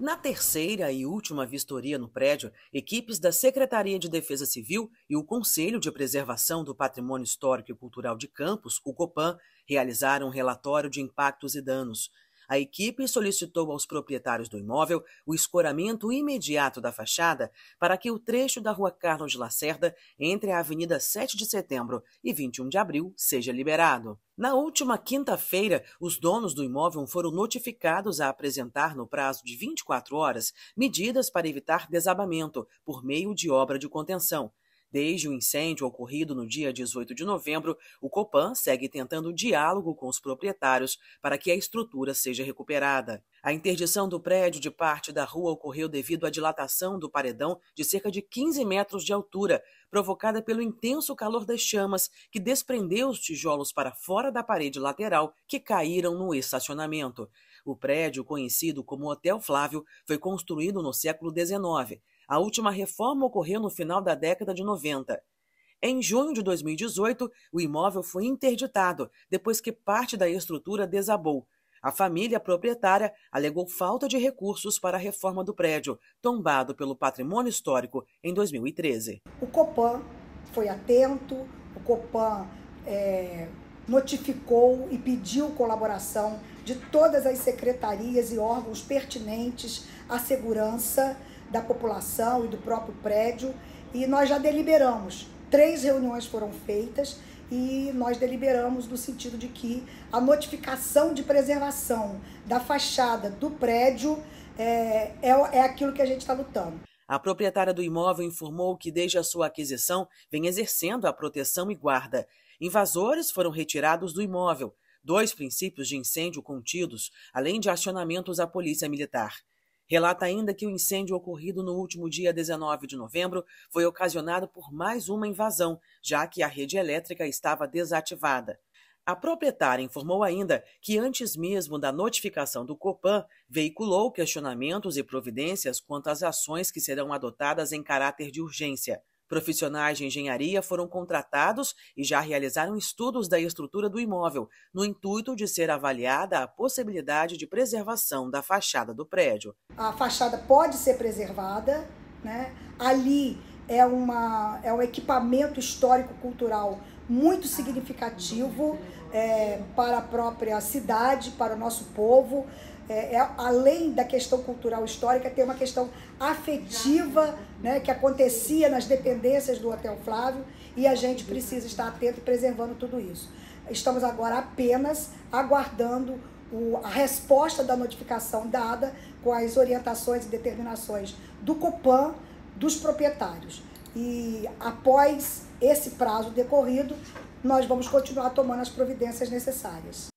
Na terceira e última vistoria no prédio, equipes da Secretaria de Defesa Civil e o Conselho de Preservação do Patrimônio Histórico e Cultural de Campos, o COPAN, realizaram um relatório de impactos e danos. A equipe solicitou aos proprietários do imóvel o escoramento imediato da fachada para que o trecho da Rua Carlos de Lacerda entre a Avenida 7 de Setembro e 21 de Abril seja liberado. Na última quinta-feira, os donos do imóvel foram notificados a apresentar, no prazo de 24 horas, medidas para evitar desabamento por meio de obra de contenção Desde o incêndio ocorrido no dia 18 de novembro, o Copan segue tentando diálogo com os proprietários para que a estrutura seja recuperada. A interdição do prédio de parte da rua ocorreu devido à dilatação do paredão de cerca de 15 metros de altura, provocada pelo intenso calor das chamas que desprendeu os tijolos para fora da parede lateral que caíram no estacionamento. O prédio, conhecido como Hotel Flávio, foi construído no século XIX a última reforma ocorreu no final da década de 90. Em junho de 2018, o imóvel foi interditado depois que parte da estrutura desabou. A família proprietária alegou falta de recursos para a reforma do prédio, tombado pelo patrimônio histórico em 2013. O Copan foi atento, o Copan é, notificou e pediu colaboração de todas as secretarias e órgãos pertinentes à segurança da população e do próprio prédio. E nós já deliberamos. Três reuniões foram feitas e nós deliberamos no sentido de que a notificação de preservação da fachada do prédio é, é, é aquilo que a gente está lutando. A proprietária do imóvel informou que, desde a sua aquisição, vem exercendo a proteção e guarda. Invasores foram retirados do imóvel, dois princípios de incêndio contidos, além de acionamentos à polícia militar relata ainda que o incêndio ocorrido no último dia 19 de novembro foi ocasionado por mais uma invasão, já que a rede elétrica estava desativada. A proprietária informou ainda que, antes mesmo da notificação do Copan, veiculou questionamentos e providências quanto às ações que serão adotadas em caráter de urgência. Profissionais de engenharia foram contratados e já realizaram estudos da estrutura do imóvel, no intuito de ser avaliada a possibilidade de preservação da fachada do prédio. A fachada pode ser preservada, né? Ali é, uma, é um equipamento histórico-cultural muito significativo é, para a própria cidade, para o nosso povo. É, é, além da questão cultural histórica, tem uma questão afetiva né, que acontecia nas dependências do Hotel Flávio e a gente precisa estar atento e preservando tudo isso. Estamos agora apenas aguardando o, a resposta da notificação dada com as orientações e determinações do Copan dos proprietários. E após esse prazo decorrido, nós vamos continuar tomando as providências necessárias.